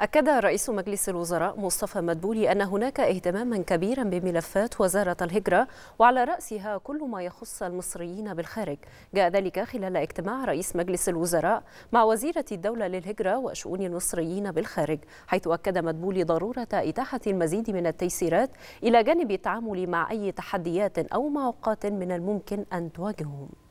أكد رئيس مجلس الوزراء مصطفى مدبولي أن هناك اهتماما كبيرا بملفات وزارة الهجرة وعلى رأسها كل ما يخص المصريين بالخارج جاء ذلك خلال اجتماع رئيس مجلس الوزراء مع وزيرة الدولة للهجرة وشؤون المصريين بالخارج حيث أكد مدبولي ضرورة إتاحة المزيد من التيسيرات إلى جانب التعامل مع أي تحديات أو معوقات من الممكن أن تواجههم